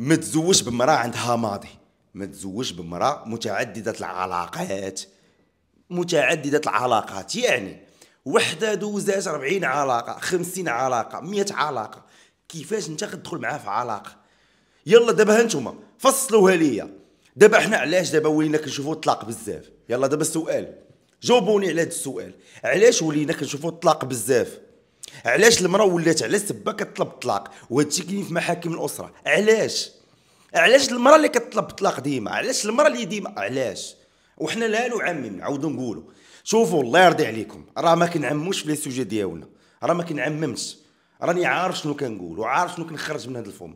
ما تزوجش بمراه عندها ماضي ما تزوجش بمراه متعدده العلاقات متعدده العلاقات يعني وحده دوزات 40 علاقه 50 علاقه 100 علاقه كيفاش انت كتدخل معاه في علاقه يلا دابا هانتوما فصلوها ليا دابا حنا علاش دابا ولينا كنشوفوا الطلاق بزاف يلا دابا السؤال جاوبوني على هذا السؤال علاش ولينا كنشوفوا الطلاق بزاف علاش المراه ولات على سبا كطلب الطلاق وهذا الشيء كاين في محاكم الاسره علاش علاش المراه اللي كتطلب الطلاق ديما علاش المراه اللي ديما علاش وحنا لا نعمم نعاودو نقولوا شوفوا الله يرضي عليكم راه ما كنعموش في لي سوجي ديالنا راه ما كنعممش راني عارف شنو كنقول وعارف شنو كنخرج من هذا الفم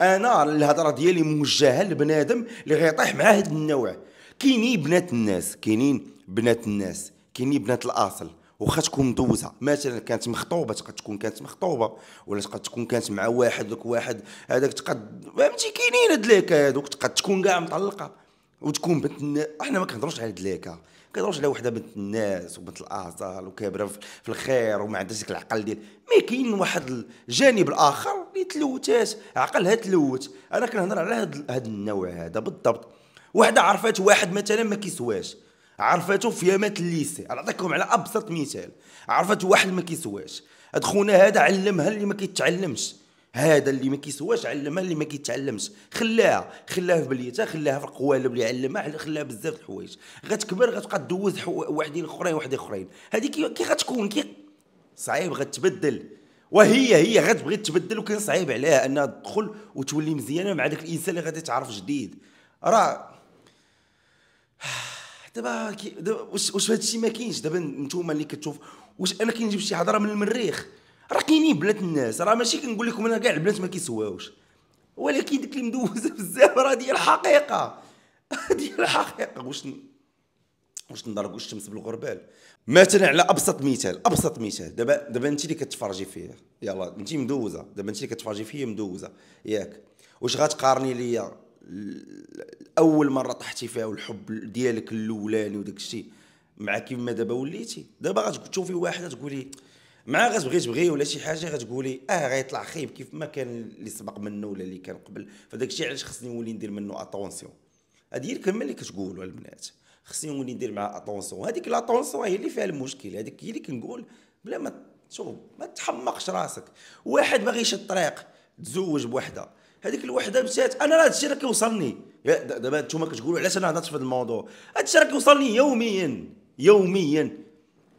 انا الهضره ديالي موجهه لبنادم اللي غيطيح مع هذا النوع كاينين بنات الناس كاينين بنات الناس كاينين بنات الاصل واخا تكون مدوزه مثلا كانت مخطوبه تقد تكون كانت مخطوبه ولا تقد تكون كانت مع واحد لك واحد هذاك تقد فهمتي كاينين هاد ليك هذوك تقد تكون كاع مطلقه وتكون بنت احنا ما كنهضروش على هاد ليكا كنهضروش على وحده بنت الناس وبنت الاصل وكابره في الخير وما عندهاش ديك العقل ديال مي كاين واحد الجانب الاخر اللي تلوتات عقلها تلوت انا كنهضر على هاد, هاد النوع هذا بالضبط وحده عرفات واحد مثلا ما كيسواش عرفته في يامات الليسي نعطيكم على ابسط مثال عرفت واحد ما كيسواش هاد خونا هذا علمها اللي ما كيتعلمش هذا اللي ما كيسواش علمها اللي ما كيتعلمش خلاها خلاها في بليتها خلاها في القوالب اللي علمها خلاها بزاف الحوايج غتكبر غتبقى دوز واحدين اخرين واحد اخرين هذيك كي غتكون كي صعيب غتبدل وهي هي غتبغي تبدل وكان صعيب عليها انها تدخل وتولي مزيانه مع داك الانسان اللي غادي تعرف جديد راه دابا دابا واش واش هادشي ما كاينش دابا نتوما اللي كتشوف واش انا كنجيب شي هضره من المريخ راه كاينين بنات الناس راه ماشي كنقول لكم انا كاع البنات ما كيسواوش ولكن ديك اللي مدوزه بزاف راه هي الحقيقه هذه الحقيقه واش واش نضربوا الشمس بالغربال مثلا على ابسط مثال ابسط مثال دابا دابا انت اللي كتفرجي فيا يلاه انت مدوزه دابا انت اللي كتفرجي فيا مدوزه ياك واش غتقارني ليا اول مره طحتي فيها والحب ديالك الاولاني وداك الشيء مع كيما دابا وليتي دابا غتشوفي واحد تقولي مع غتبغي تبغي ولا شي حاجه غتقولي اه غيطلع خايب كيف ما كان اللي سبق منه ولا اللي كان قبل فداك الشيء علاش خصني نولي ندير منه اتونسيون هذه هي الكلمه اللي كتقولوا البنات خصني نولي ندير معها اتونسيون هذيك لاتونسيون هي اللي فيها المشكل هذيك هي اللي كنقول بلا ما شوف ما تحمقش راسك واحد باغي يشد الطريق تزوج بوحده هذيك الوحده مشات انا هذا هادشي راه كيوصلني دابا انتم كتقولوا علاش انا هضرت في هذا الموضوع هادشي راه كيوصلني يوميا يوميا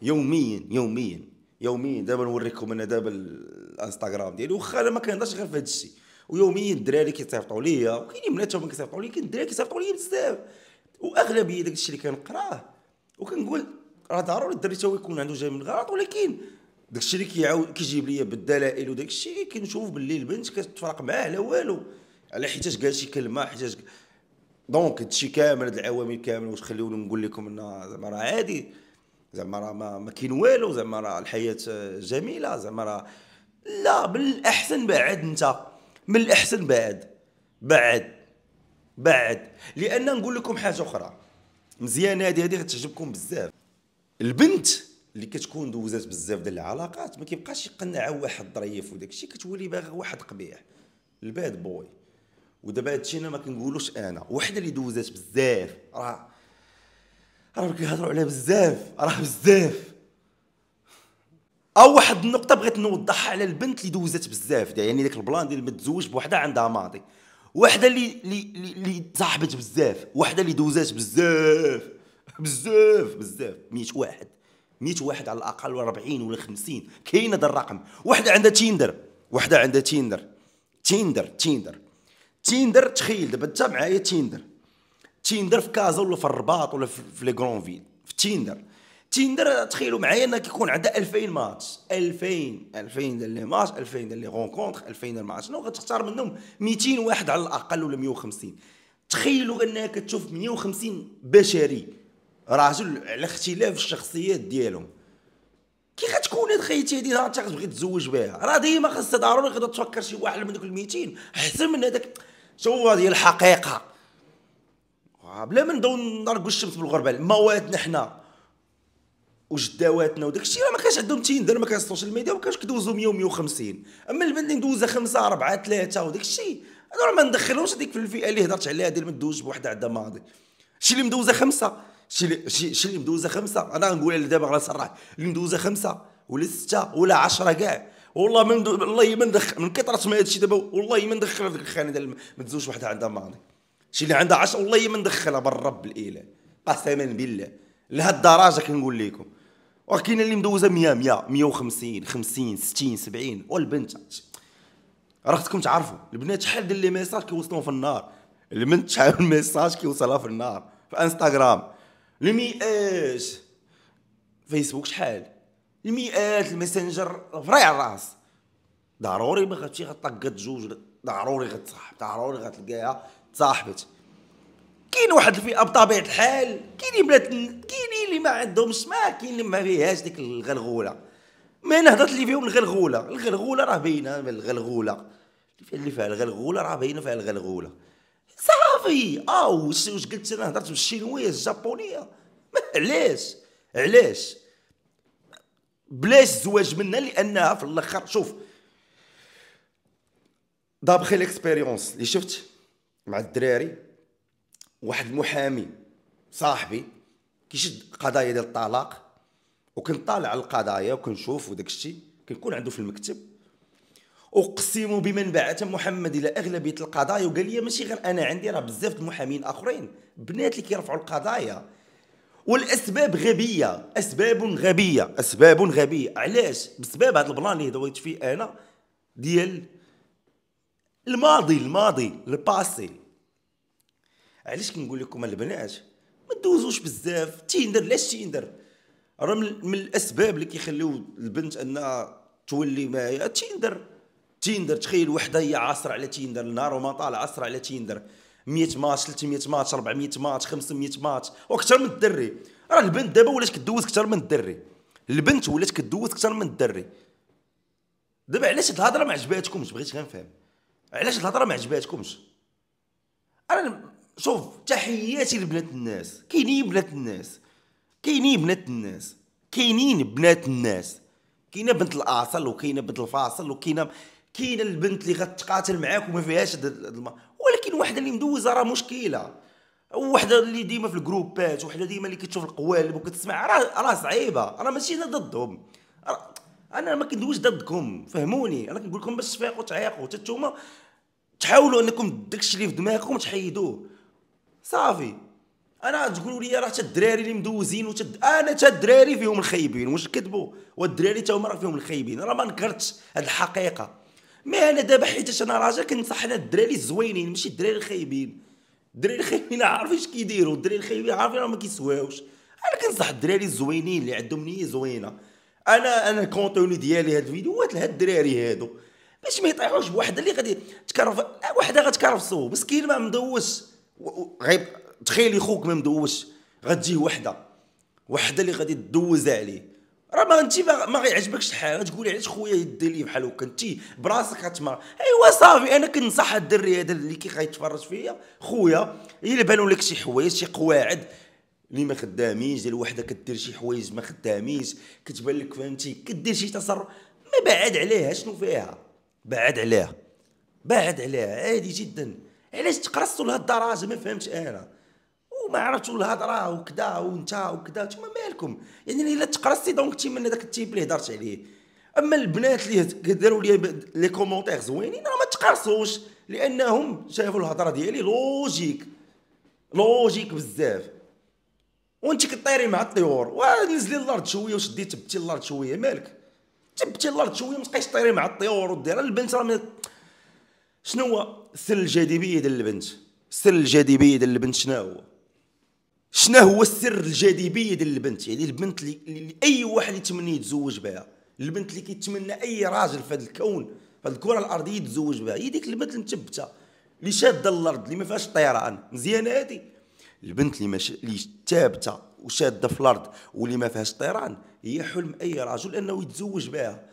يوميا يوميا يوميا دابا نوريكم انا دابا الانستغرام ديالي واخا انا ما كنهضرش غير في هذا الشيء ويوميا الدراري كيصيفطوا ليا وكاينين بناتهم كيصيفطوا لي كاين الدراري كيصيفطوا لي بزاف واغلبيه داك الشيء اللي كنقراه وكنقول راه ضروري الدري تا يكون عنده جاي من الغلط ولكن داك الشيء اللي كيعاود كيجيب لي بالدلائل وداك الشيء كنشوف باللي البنت كتفرق معاه على والو على حيتاش قال شي كلمه حيتاش دونك هادشي كامل هاد العوامل كامل واش خليوني نقول لكم ان زعما راه عادي زعما راه ما, ما كاين والو زعما راه الحياه جميله زعما راه لا من الاحسن بعد انت من الاحسن بعد بعد بعد لان نقول لكم حاجه اخرى مزيانه هذه هذه غتعجبكم بزاف البنت اللي كتكون دوزات بزاف ديال العلاقات ما كيبقاش يقنع واحد ظريف وداك الشيء كتولي باغي واحد قبيح الباد بوي ودابا هادشي انا ما كنقولوش انا وحده اللي دوزات بزاف راه راه كيهضروا عليها بزاف راه بزاف او واحد النقطه بغيت نوضحها على البنت اللي دوزات بزاف دي يعني ديك البلان ديال متزوج بوحده عندها ماضي وحده اللي اللي اللي صاحبت بزاف وحده اللي دوزات بزاف بزاف بزاف 100 واحد 100 واحد على الاقل ولا 40 ولا 50 كاين هذا الرقم وحده عندها تيندر وحده عندها تيندر تيندر تيندر تيندر تخيل دابا انت معايا تيندر تيندر في كازا ولا في الرباط ولا في لي غرون فيل في تيندر تيندر تخيلوا معايا انها كيكون عندها 2000 ماتش 2000 2000 ديال لي ماتش 2000 ديال لي رونكونتر 2000 ديال ما شنو غتختار منهم 200 واحد على الاقل ولا 150 تخيلوا انك تشوف 150 بشري راجل على اختلاف الشخصيات ديالهم كي غتكون هاد خيتي هادي انت بغيت تزوج بها راه ديما خاصها ضروري غادي تفكر شي واحد من دوك ال 200 احسن من هذاك شو هذه الحقيقه بلا ما نبداو نرقوا الشمس بالغربال مواتنا حنا وجداواتنا وداك الشيء راه ما كانش عندهم تيندر ما كانش السوشيال ميديا ما كانش كيدوزو 100 و 150 اما البنت اللي مدوزه 5 4 3 وداك الشيء انا ما ندخلهمش هذيك في الفئه اللي هضرت عليها ديال ما تدوزش بوحده عندها ماضي شي اللي مدوزه خمسه شي شي اللي مدوزه خمسه انا غنقولها دابا على صراحه اللي مدوزه خمسه ولا سته ولا عشرة كاع والله من دو... والله ما ندخل من كثره ما هادشي دابا والله ما ندخل هذيك الخانه ديال ما وحده عندها ماضي شي اللي عندها 10 والله ما ندخلها بالرب الاله قسما بالله لهاد الدرجه كنقول لكم وكاين اللي مدوزه 100 100 150 50 60 70 والبنت راه خصكم تعرفوا البنات شحال ديال لي ميساج كيوصلوا في النار البنت شحال من ميساج كيوصلها في النار في انستغرام المئات فيسبوك شحال المئات الماسنجر فريع الراس ضروري ما غتمشي غتطقط جوج ضروري غتصاحب ضروري غتلقاها تصاحبت كاين واحد الفئه بطبيعه الحال كاينين بلاد كاينين اللي ما عندهمش ما كاين اللي ما فيهاش ديك الغلغوله ما هضرت لي فيهم الغلغوله الغلغوله راه باينه الغلغوله اللي فيها الغلغوله راه باينه فيها الغلغوله صافي اه واش قلت انا هضرت بالشينويه الجابونيه علاش علاش بلاش الزواج منها لانها في الاخر شوف دابخي ليكسبيريونس اللي شفت مع الدراري واحد المحامي صاحبي كيشد قضايا ديال الطلاق وكنطالع على القضايا وكنشوف وداك الشيء كنكون عنده في المكتب اقسم بمن بعث محمد الى اغلبيه القضايا وقال لي ماشي غير انا عندي راه بزاف المحامين اخرين بنات اللي كيرفعوا القضايا والاسباب غبيه اسباب غبيه اسباب غبيه علاش بسبب هذا البلان اللي دويت فيه انا ديال الماضي الماضي الباسي علاش كنقول لكم البنات ما تدوزوش بزاف تيندر علاش تيندر راه من الاسباب اللي كيخليو البنت انها تولي ما تيندر تيندر تخيل وحده هي عاصره على تيندر نهار وما طالع عاصره على تيندر 100 ماتش 300 ماتش 400 ماتش 500 ماتش واكثر من الدري راه البنت دابا ولات كدوز اكثر من الدري البنت ولات كدوز اكثر من الدري دابا علاش هاد الهضره ما عجباتكمش بغيت غنفهم علاش هاد الهضره ما عجباتكمش انا شوف تحياتي لبنات الناس كاينين بنات الناس كاينين بنات الناس كاينين بنات الناس كاينه بنت الاصل وكاينه بنت الفاصل وكاينه كاينه البنت اللي غتقاتل معاك وما فيهاش الما ولكن واحده اللي مدوزه راه مشكله وحده اللي ديما في الجروبات وحده ديما اللي كتشوف القوالب وكتسمع راه راه صعيبه راه ماشي انا ضدهم انا ما كندويش ضدكم فهموني انا كنقول لكم باش تفيقوا تعيقوا حتى نتوما تحاولوا انكم داكشي اللي في دماغكم تحيدوه صافي انا تقولوا لي راه حتى الدراري اللي مدوزين وتد... انا حتى الدراري فيهم الخايبين واش كذبوا والدراري حتى هما راه فيهم الخايبين راه ما نكرتش هاد الحقيقه مي انا دابا حيتاش انا راجل كنصح انا الدراري الزوينين ماشي الدراري الخايبين الدراري الخايبين عارفين اش كيديروا الدراري الخايبين عارفين راه ما كيسواوش انا كنصح الدراري الزوينين اللي عندهم نيه زوينه انا انا الكونتوني ديالي هاد الفيديوهات لهاد الدراري هادو باش ما يطيحوش بواحد اللي غادي تكرف وحده غتكرف مسكين ما مدوش غيب تخيلي خوك ما مدوش غتجيه وحده وحده اللي غادي تدوز عليه راه ما انت ما غيعجبكش الحال تقولي علاش خويا يدي لي بحال هكا انت براسك غتما ايوا صافي انا كنصح هاد الدري هذا اللي كي غيتفرج فيا خويا الا بانوا لك شي حوايج شي قواعد اللي ما خدامينش ديال وحده كدير شي حوايج ما خدامينش كتبان لك فهمتي كدير شي تصرف ما بعد عليها شنو فيها بعد عليها بعد عليها عادي جدا علاش تقرصوا لهاد الدرجه ما فهمتش انا وما عرفتش والهضره وكذا وانت وكذا تما مالكم يعني الا تقرصتي دونك تي من هذاك التيب اللي هضرت عليه اما البنات اللي داروا لي لي كومونتير زوينين راه ما تقرصوش لانهم شافوا الهضره ديالي لوجيك لوجيك بزاف وانت كطيري مع الطيور ونزلي للارض شويه وشدي تبتي للارض شويه مالك تبتي للارض شويه ما تبقايش طيري مع الطيور ودير البنت راه شنو هو سر الجاذبيه ديال البنت سر الجاذبيه ديال البنت شنو هو شنو هو سر الجاذبيه ديال البنت يعني البنت اللي اي واحد يتمنى يتزوج بها البنت اللي كيتمنى اي راجل في هذا الكون في هذه الكره الارضيه يتزوج بها هي ديك البنت المثبته اللي شاده الارض اللي ما فيهاش طيران مزيانه هذه البنت اللي مش... اللي ثابته وشاده في الارض واللي ما فيهاش طيران هي حلم اي رجل انه يتزوج بها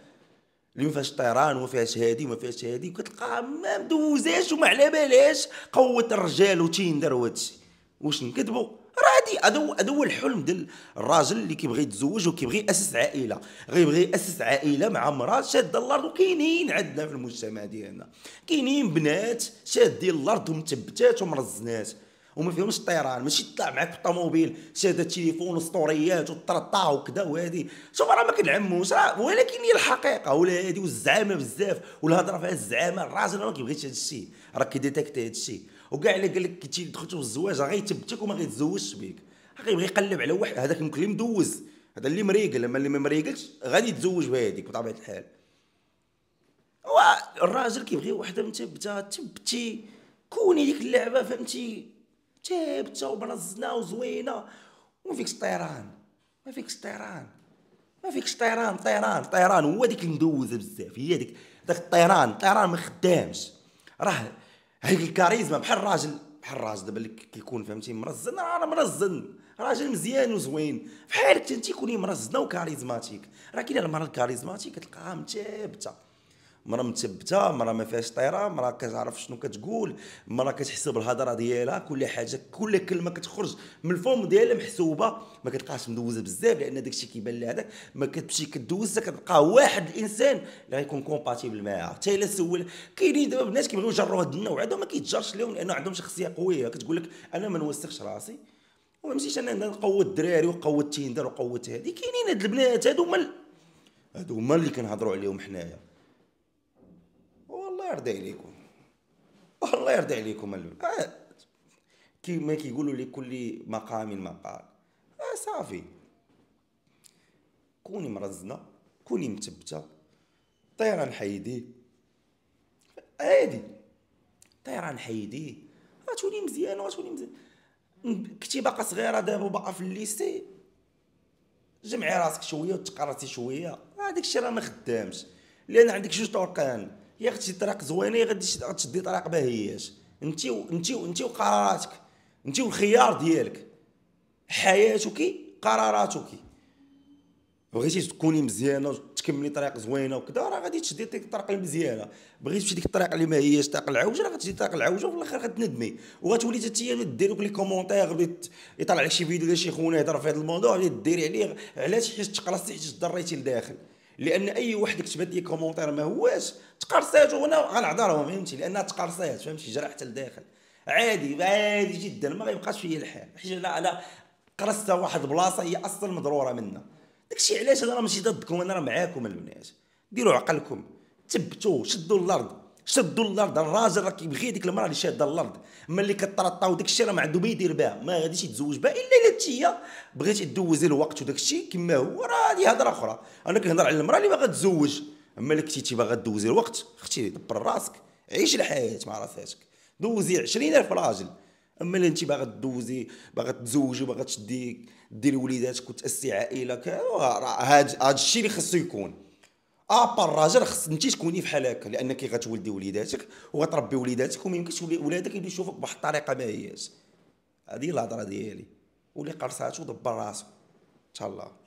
اللي ما فيهاش طيران وما فيهاش هادي وما فيهاش هادي وكتلقاها ما مدوزاش وما على بالهاش قوه الرجال وتيندر وهادشي واش نكذبوا هادي هذا هذا هو الحلم ديال الراجل اللي كيبغي يتزوج وكيبغي ياسس عائله غيبغي ياسس عائله مع امراه شاده الارض وكاينين عندنا في المجتمع ديالنا كاينين بنات شادين الارض ومثبتات ومرزنات وما فيهمش الطيران ماشي طلع معاك في الطوموبيل شاده التليفون وسطوريات وطرطا وكذا وهادي شوف راه ما كنعموش راه ولكن هي الحقيقه ولا هادي والزعامه بزاف والهضره فيها الزعامه الراجل ما كيبغيش هذا الشيء راه كيديتيكتي هذا الشيء وكاع الا قال لك كنتي دخلتي في الزواج راه غيثبتك وما غيتزوجش بيك غيبغي يقلب على واحد هذاك يمكن اللي مدوز هذا اللي مريقل اما اللي ما مريقلش غادي يتزوج بهذيك بطبيعه الحال الراجل كيبغي وحده مثبته تبتي كوني ديك اللعبه فهمتي ثابته ومنظمه وزوينه وما فيكش طيران ما فيكش طيران ما فيكش طيران طيران طيران هو ديك المدوزه بزاف هي ديك داك الطيران الطيران ما خدامش راه هيك الكاريزما بحال الراجل بحال الراجل دابا اللي كيكون فهمتي مرزن راه مرزن راجل مزيان وزوين بحالك انت كوني مرزنه وكاريزماتيك راه كاين المراه الكاريزماتيك كتلقاها متابته مرا مثبته مرا ما فيهاش طيره مرا كتعرف شنو كتقول مرا كتحسب الهضره ديالها كل حاجه كل كلمه كتخرج من الفم ديالها محسوبه ما كتبقاش مدوزه بزاف لان داكشي كيبان لها هذاك ما كتمشي كدوز كتلقاه واحد الانسان اللي غيكون كومباتيبل معاها حتى الا سول كاينين دابا بنات كيبغيو يجروا هذا النوع هذا ما كيتجرش لهم لان عندهم شخصيه قويه كتقول لك انا ما نوسخش راسي وما مشيتش انا نقوى الدراري وقوى التيندر وقوى هذه كاينين هاد البنات هادو هما هادو هما اللي كنهضروا عليهم حنايا الله يرضي عليكم الله يرضي عليكم اللول آه. كيما كيقولوا لكل مقام مقال آه صافي كوني مرزنه كوني مثبته طيران حيديه عادي طيران حيديه غتولي مزيان غتولي مزيان كنتي باقا صغيره دابا باقا في الليستي جمعي راسك شويه وتقراتي شويه هذاك الشيء راه ما خدامش لان عندك جوج طرقان يا غتشد طريق زوينه غادي تشدي طريق انت و... انت و... انت وقراراتك انت والخيار ديالك حياتك قراراتك بغيتي تكوني مزيانه وتكملي طريق زوينه وكذا راه غادي تشدي ديك الطريق اللي مزيانه بغيتي تمشي ديك الطريق اللي ما طريق العوجه راه غتجي طريق العوجه وفي الاخر غتندمي وغتولي تتياني دير دوك لي كومونتير يطلع لك شي فيديو ولا شي خونا يهضر في هذا الموضوع غادي ديري عليه علاش حيت تقلصتي حيت تضريتي لداخل لان اي واحد كتبت لي كومونتير ما هواش تقرصات وانا غنعذرهم فهمتي لانها تقرصات فهمتي جرح حتى لداخل عادي عادي جدا ما غيبقاش فيا الحال حيت انا انا قرصت واحد البلاصه هي اصلا مضروره منا داكشي علاش انا ماشي ضدكم انا راه معاكم البنات ديروا عقلكم ثبتوا شدوا الارض شدوا الارض الراجل راه كيبغي هذيك المراه اللي شاده الارض ملي كترطى وداك الشيء راه ما عنده ما يدير بها ما غاديش يتزوج بها الا الا انت هي بغيتي دوزي الوقت وداك الشيء كما هو راه هذه هضره اخرى انا كنهضر على المراه اللي باغا تزوج اما اللي كنتي باغا دوزي الوقت اختي دبر راسك عيش الحياه مع راساتك دوزي 20000 راجل اما اللي انت باغا دوزي باغا تزوجي باغا تشدي ديري وليداتك وتاسي عائله راه هذا الشيء اللي خصو يكون ابار آه، راجل خص انت تكوني بحال هكا لانك غتولدي وليداتك وغتربي وليداتك وما يمكنش ولادك يبدا يشوفوك بواحد الطريقه ما هياش هذه الهضره ديالي واللي قرصاتو دبر راسو ان شاء الله